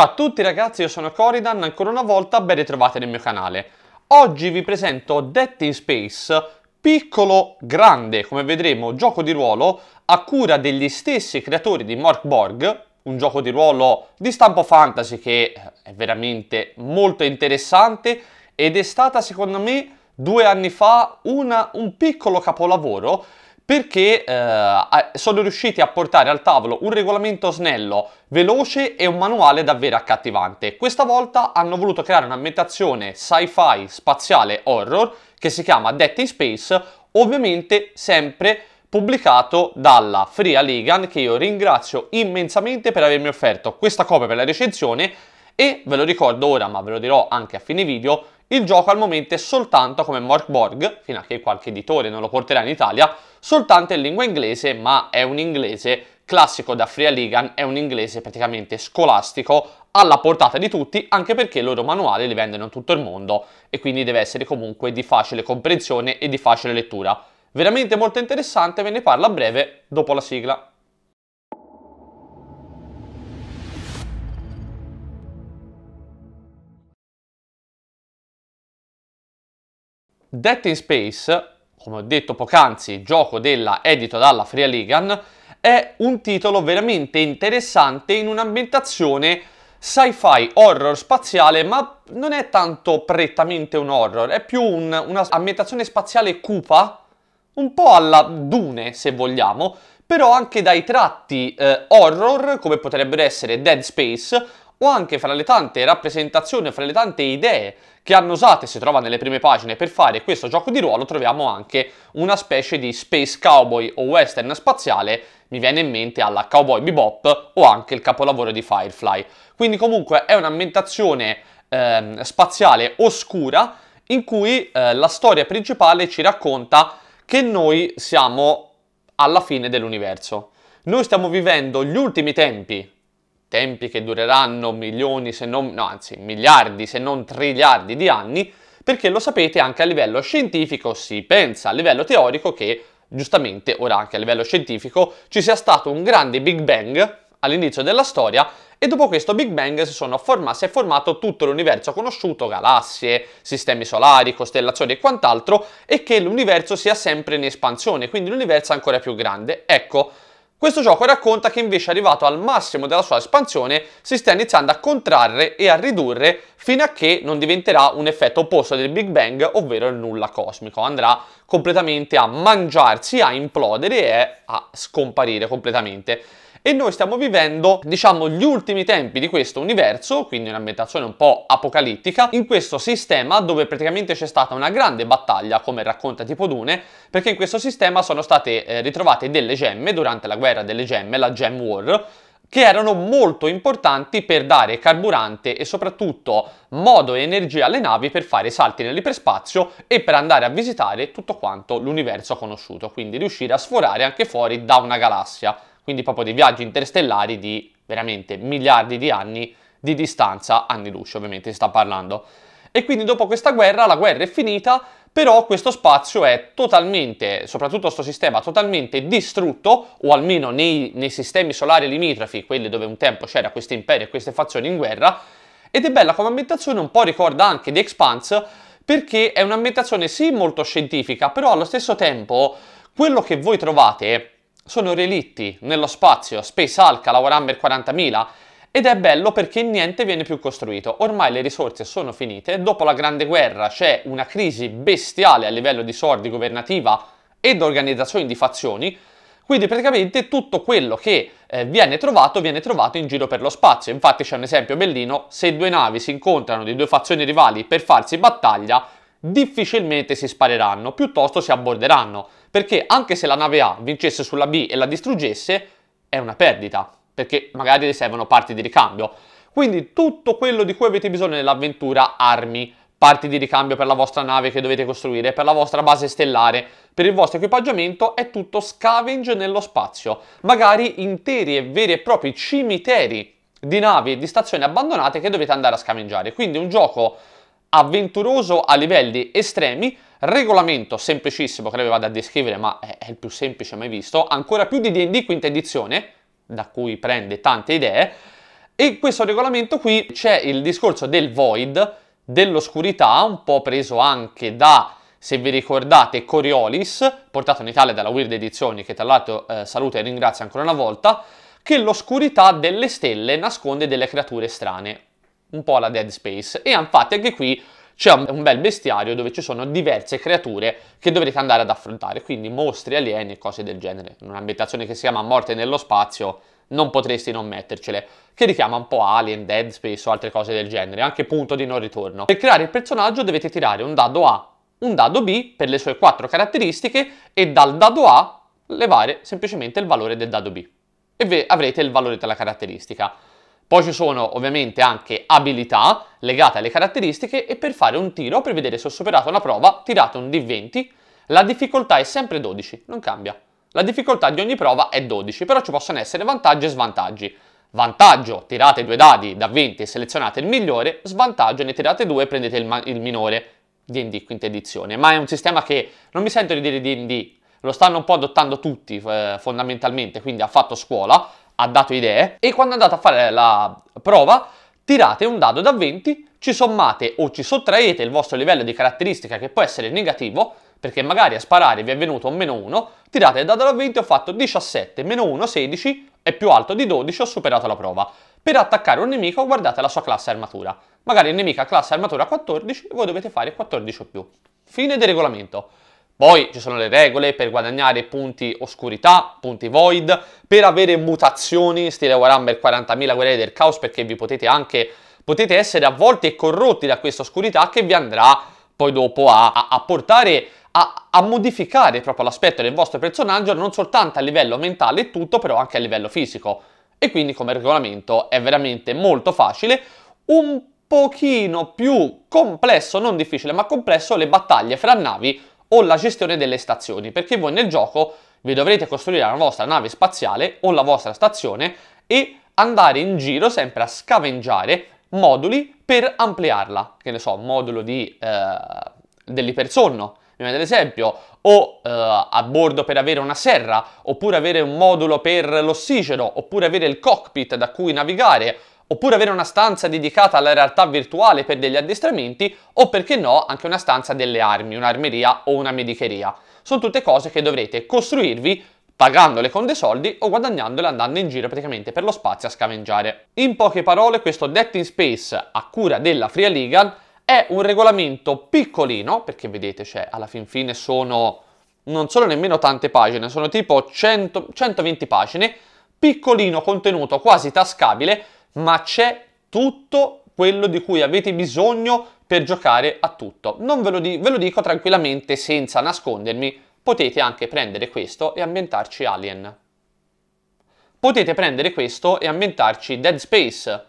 Ciao a tutti ragazzi, io sono Coridan, ancora una volta ben ritrovati nel mio canale. Oggi vi presento Dead in Space, piccolo grande, come vedremo, gioco di ruolo a cura degli stessi creatori di Mark Borg, un gioco di ruolo di stampo fantasy che è veramente molto interessante ed è stata secondo me due anni fa una, un piccolo capolavoro perché eh, sono riusciti a portare al tavolo un regolamento snello, veloce e un manuale davvero accattivante. Questa volta hanno voluto creare un'ambientazione sci-fi spaziale horror che si chiama Death in Space, ovviamente sempre pubblicato dalla Free Aligan che io ringrazio immensamente per avermi offerto questa copia per la recensione e ve lo ricordo ora, ma ve lo dirò anche a fine video, il gioco al momento è soltanto come Morkborg, fino a che qualche editore non lo porterà in Italia, soltanto in lingua inglese, ma è un inglese classico da Free Ligan, è un inglese praticamente scolastico, alla portata di tutti, anche perché i loro manuali li vendono in tutto il mondo e quindi deve essere comunque di facile comprensione e di facile lettura. Veramente molto interessante, ve ne parlo a breve dopo la sigla. Death in Space, come ho detto poc'anzi, gioco della edito dalla Free Ligan, è un titolo veramente interessante in un'ambientazione sci-fi horror spaziale, ma non è tanto prettamente un horror, è più un, un'ambientazione spaziale cupa, un po' alla Dune se vogliamo, però anche dai tratti eh, horror, come potrebbero essere Dead Space, o anche fra le tante rappresentazioni, fra le tante idee che hanno usato, si trova nelle prime pagine, per fare questo gioco di ruolo, troviamo anche una specie di space cowboy o western spaziale, mi viene in mente alla Cowboy Bebop o anche il capolavoro di Firefly. Quindi comunque è un'ambientazione ehm, spaziale oscura in cui eh, la storia principale ci racconta che noi siamo alla fine dell'universo. Noi stiamo vivendo gli ultimi tempi tempi che dureranno milioni se non, no anzi miliardi se non triliardi di anni, perché lo sapete anche a livello scientifico si pensa a livello teorico che giustamente ora anche a livello scientifico ci sia stato un grande Big Bang all'inizio della storia e dopo questo Big Bang si, forma, si è formato tutto l'universo conosciuto, galassie, sistemi solari, costellazioni e quant'altro, e che l'universo sia sempre in espansione, quindi l'universo è ancora più grande. Ecco, questo gioco racconta che invece arrivato al massimo della sua espansione si sta iniziando a contrarre e a ridurre fino a che non diventerà un effetto opposto del Big Bang, ovvero il nulla cosmico. Andrà completamente a mangiarsi, a implodere e a scomparire completamente e noi stiamo vivendo, diciamo, gli ultimi tempi di questo universo, quindi un'ambientazione un po' apocalittica, in questo sistema dove praticamente c'è stata una grande battaglia, come racconta Tipodune, perché in questo sistema sono state eh, ritrovate delle gemme durante la guerra delle gemme, la Gem War, che erano molto importanti per dare carburante e soprattutto modo e energia alle navi per fare salti nell'iperspazio e per andare a visitare tutto quanto l'universo conosciuto, quindi riuscire a sforare anche fuori da una galassia quindi proprio dei viaggi interstellari di veramente miliardi di anni di distanza, anni luce ovviamente si sta parlando. E quindi dopo questa guerra, la guerra è finita, però questo spazio è totalmente, soprattutto questo sistema, totalmente distrutto, o almeno nei, nei sistemi solari limitrofi, quelli dove un tempo c'era questo impero e queste fazioni in guerra, ed è bella come ambientazione, un po' ricorda anche The Expanse, perché è un'ambientazione sì molto scientifica, però allo stesso tempo quello che voi trovate sono relitti nello spazio, Space Hulk a lavorare 40.000 ed è bello perché niente viene più costruito, ormai le risorse sono finite, dopo la Grande Guerra c'è una crisi bestiale a livello di sordi governativa ed organizzazioni di fazioni, quindi praticamente tutto quello che eh, viene trovato viene trovato in giro per lo spazio. Infatti c'è un esempio bellino, se due navi si incontrano di due fazioni rivali per farsi battaglia, difficilmente si spareranno, piuttosto si abborderanno, perché anche se la nave A vincesse sulla B e la distruggesse, è una perdita, perché magari le servono parti di ricambio. Quindi tutto quello di cui avete bisogno nell'avventura, armi, parti di ricambio per la vostra nave che dovete costruire, per la vostra base stellare, per il vostro equipaggiamento, è tutto scavenge nello spazio. Magari interi e veri e propri cimiteri di navi e di stazioni abbandonate che dovete andare a scavengiare. Quindi un gioco avventuroso a livelli estremi, regolamento semplicissimo che ne vado a descrivere ma è il più semplice mai visto, ancora più di D&D quinta edizione, da cui prende tante idee, e in questo regolamento qui c'è il discorso del void, dell'oscurità, un po' preso anche da, se vi ricordate, Coriolis, portato in Italia dalla Weird Edizioni, che tra l'altro eh, saluto e ringrazio ancora una volta, che l'oscurità delle stelle nasconde delle creature strane, un po' la Dead Space. E infatti anche qui c'è un bel bestiario dove ci sono diverse creature che dovrete andare ad affrontare, quindi mostri, alieni e cose del genere. In un'ambientazione che si chiama Morte nello spazio non potresti non mettercele, che richiama un po' Alien, Dead Space o altre cose del genere, anche punto di non ritorno. Per creare il personaggio dovete tirare un dado A, un dado B per le sue quattro caratteristiche e dal dado A levare semplicemente il valore del dado B e avrete il valore della caratteristica. Poi ci sono ovviamente anche abilità legate alle caratteristiche e per fare un tiro, per vedere se ho superato una prova, tirate un D20, la difficoltà è sempre 12, non cambia. La difficoltà di ogni prova è 12, però ci possono essere vantaggi e svantaggi. Vantaggio, tirate due dadi da 20 e selezionate il migliore, svantaggio, ne tirate due e prendete il, il minore. D&D quinta edizione, ma è un sistema che non mi sento di dire D&D, lo stanno un po' adottando tutti eh, fondamentalmente, quindi ha fatto scuola, ha dato idee e quando andate a fare la prova tirate un dado da 20, ci sommate o ci sottraete il vostro livello di caratteristica che può essere negativo perché magari a sparare vi è venuto un meno 1, tirate il dado da 20 ho fatto 17, meno 1, 16, è più alto di 12, ho superato la prova. Per attaccare un nemico guardate la sua classe armatura. Magari il nemico ha classe armatura 14, voi dovete fare 14 o più. Fine del regolamento. Poi ci sono le regole per guadagnare punti oscurità, punti void, per avere mutazioni, stile Warhammer 40.000 guerrieri del caos, perché vi potete anche, potete essere avvolti e corrotti da questa oscurità che vi andrà poi dopo a, a, a portare a, a, modificare proprio l'aspetto del vostro personaggio non soltanto a livello mentale e tutto, però anche a livello fisico. E quindi come regolamento è veramente molto facile, un pochino più complesso, non difficile ma complesso, le battaglie fra navi o la gestione delle stazioni, perché voi nel gioco vi dovrete costruire la vostra nave spaziale o la vostra stazione e andare in giro sempre a scavengiare moduli per ampliarla, che ne so, modulo di, eh, dell'ipersonno, mi viene l'esempio, o eh, a bordo per avere una serra, oppure avere un modulo per l'ossigeno, oppure avere il cockpit da cui navigare, oppure avere una stanza dedicata alla realtà virtuale per degli addestramenti o perché no anche una stanza delle armi, un'armeria o una medicheria. Sono tutte cose che dovrete costruirvi pagandole con dei soldi o guadagnandole andando in giro praticamente per lo spazio a scavengiare. In poche parole questo Debt in Space a cura della Free Legal è un regolamento piccolino, perché vedete cioè alla fin fine sono non sono nemmeno tante pagine, sono tipo 100, 120 pagine, piccolino contenuto quasi tascabile ma c'è tutto quello di cui avete bisogno per giocare a tutto. Non ve lo, di- ve lo dico tranquillamente senza nascondermi, potete anche prendere questo e ambientarci Alien. Potete prendere questo e ambientarci Dead Space,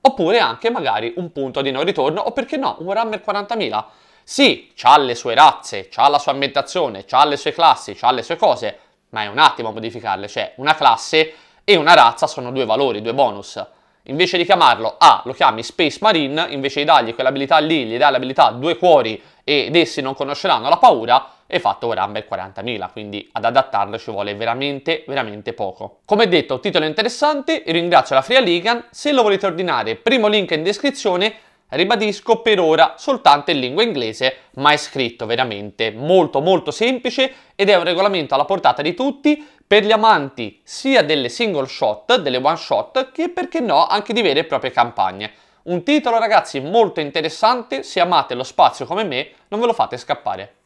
oppure anche magari un punto di non ritorno, o perché no, un Warhammer 40.000. Sì, ha le sue razze, ha la sua ambientazione, ha le sue classi, ha le sue cose, ma è un attimo a modificarle, cioè una classe e una razza sono due valori, due bonus invece di chiamarlo A lo chiami Space Marine, invece di dargli quell'abilità lì, gli dai l'abilità due cuori ed essi non conosceranno la paura, è fatto Warhammer 40.000, quindi ad adattarlo ci vuole veramente, veramente poco. Come detto, titolo interessante, ringrazio la Free Ligan, se lo volete ordinare, primo link in descrizione, ribadisco per ora soltanto in lingua inglese, ma è scritto veramente molto molto semplice ed è un regolamento alla portata di tutti, per gli amanti sia delle single shot, delle one shot, che perché no anche di vere e proprie campagne. Un titolo ragazzi molto interessante, se amate lo spazio come me non ve lo fate scappare.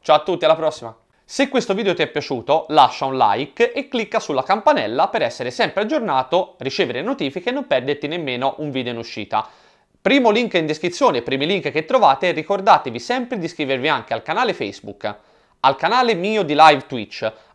Ciao a tutti, alla prossima! Se questo video ti è piaciuto lascia un like e clicca sulla campanella per essere sempre aggiornato, ricevere notifiche e non perderti nemmeno un video in uscita. Primo link in descrizione, primi link che trovate, ricordatevi sempre di iscrivervi anche al canale Facebook, al canale mio di live Twitch,